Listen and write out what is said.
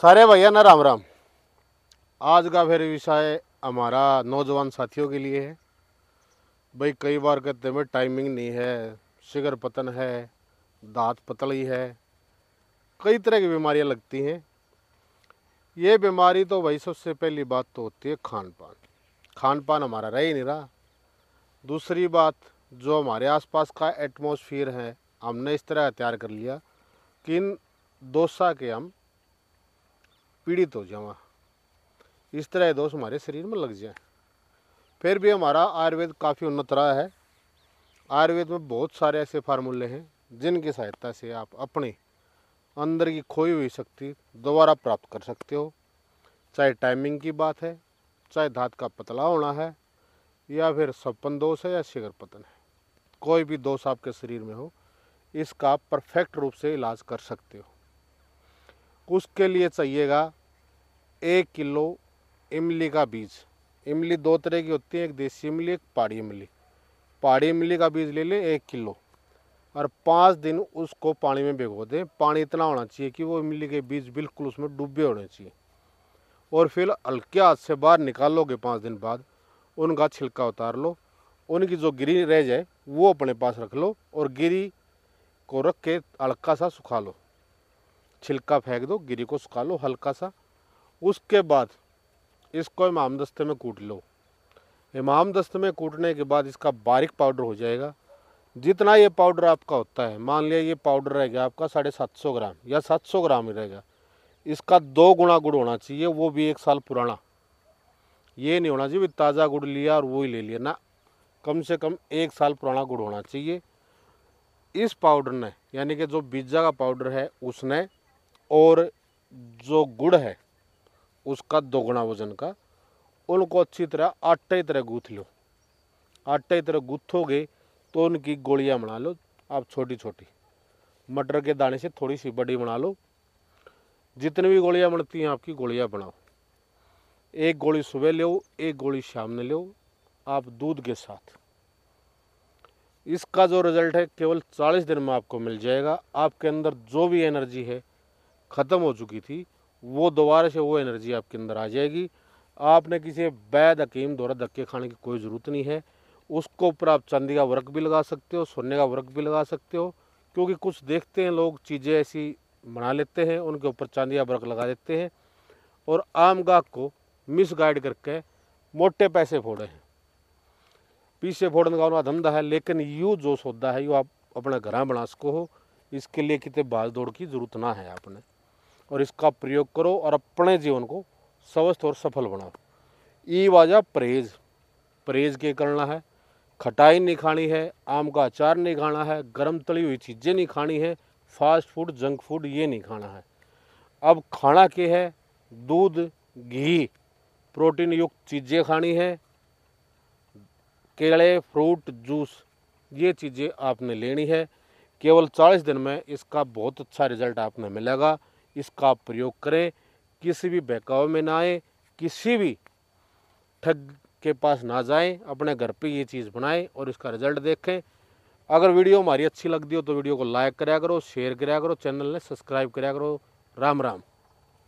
सारे भैया ना राम राम आज का फिर विषय हमारा नौजवान साथियों के लिए है भाई कई बार कहते हैं टाइमिंग नहीं है शिगर पतन है दांत पतली है कई तरह की बीमारियां लगती हैं ये बीमारी तो भाई सबसे पहली बात तो होती है खान पान खान पान हमारा रह ही नहीं रहा दूसरी बात जो हमारे आसपास का एटमोसफियर है हमने इस तरह तैयार कर लिया कि इन दोसा के हम पीड़ित हो जावा इस तरह दोष हमारे शरीर में लग जाए फिर भी हमारा आयुर्वेद काफ़ी उन्नत रहा है आयुर्वेद में बहुत सारे ऐसे फार्मूले हैं जिनकी सहायता से आप अपने अंदर की खोई हुई शक्ति दोबारा प्राप्त कर सकते हो चाहे टाइमिंग की बात है चाहे धात का पतला होना है या फिर सपन दोष है या शिखर पतन है कोई भी दोष आपके शरीर में हो इसका परफेक्ट रूप से इलाज कर सकते हो उसके लिए चाहिएगा एक किलो इमली का बीज इमली दो तरह की होती है एक देसी इमली एक पहाड़ी इमली पहाड़ी इमली का बीज ले लें एक किलो और पाँच दिन उसको पानी में भिगो दें पानी इतना होना चाहिए कि वो इमली के बीज बिल्कुल उसमें डूबे होने चाहिए और फिर हल्के हाथ से बाहर निकालोगे पाँच दिन बाद उनका छिलका उतार लो उनकी जो गिरी रह जाए वो अपने पास रख लो और गिरी को रख के हल्का सा सुखा लो छिलका फेंक दो गिरी को सुखा लो हल्का सा उसके बाद इसको इमाम दस्ते में कूट लो इमाम दस्ते में कूटने के बाद इसका बारीक पाउडर हो जाएगा जितना ये पाउडर आपका होता है मान लिया ये पाउडर रहेगा आपका साढ़े सात सौ ग्राम या सात सौ ग्राम ही रहेगा इसका दो गुना गुड़ होना चाहिए वो भी एक साल पुराना ये नहीं होना चाहिए ताज़ा गुड़ लिया और वो ही ले लिया ना कम से कम एक साल पुराना गुड़ होना चाहिए इस पाउडर ने यानी कि जो बीजा का पाउडर है उसने और जो गुड़ है उसका दोगुना वजन का उनको अच्छी तरह आटे तरह गूथ लो आटे तरह गूथोगे तो उनकी गोलियाँ बना लो आप छोटी छोटी मटर के दाने से थोड़ी सी बड़ी बना लो जितनी भी गोलियाँ बनती हैं आपकी गोलियाँ बनाओ एक गोली सुबह लो एक गोली शाम में लो आप दूध के साथ इसका जो रिज़ल्ट है केवल 40 दिन में आपको मिल जाएगा आपके अंदर जो भी एनर्जी है ख़त्म हो चुकी थी वो दोबारा से वो एनर्जी आपके अंदर आ जाएगी आपने किसी बैद अकीम द्वारा धक्के खाने की कोई ज़रूरत नहीं है उसको ऊपर आप चांदी का वर्क भी लगा सकते हो सोने का वर्क भी लगा सकते हो क्योंकि कुछ देखते हैं लोग चीज़ें ऐसी बना लेते हैं उनके ऊपर चांदी का वर्क लगा देते हैं और आम गाहक को मिस गाइड करके मोटे पैसे फोड़े हैं पीछे फोड़ने का उनका धंधा है लेकिन यू जो सौदा है यू आप अपना घर बना सको हो इसके लिए कितने बाज दौड़ की ज़रूरत ना है आपने और इसका प्रयोग करो और अपने जीवन को स्वस्थ और सफल बनाओ ई वाजा परहेज परहेज के करना है खटाई नहीं खानी है आम का अचार नहीं खाना है गर्म तली हुई चीज़ें नहीं खानी है फास्ट फूड जंक फूड ये नहीं खाना है अब खाना के है दूध घी प्रोटीन युक्त चीज़ें खानी है केले फ्रूट जूस ये चीज़ें आपने लेनी है केवल 40 दिन में इसका बहुत अच्छा रिजल्ट आपने मिलेगा इसका प्रयोग करें किसी भी बहकाव में ना आए किसी भी ठग के पास ना जाएं अपने घर पे ये चीज़ बनाएं और इसका रिजल्ट देखें अगर वीडियो हमारी अच्छी लगती हो तो वीडियो को लाइक कराया करो शेयर कराया करो चैनल ने सब्सक्राइब कराया करो राम राम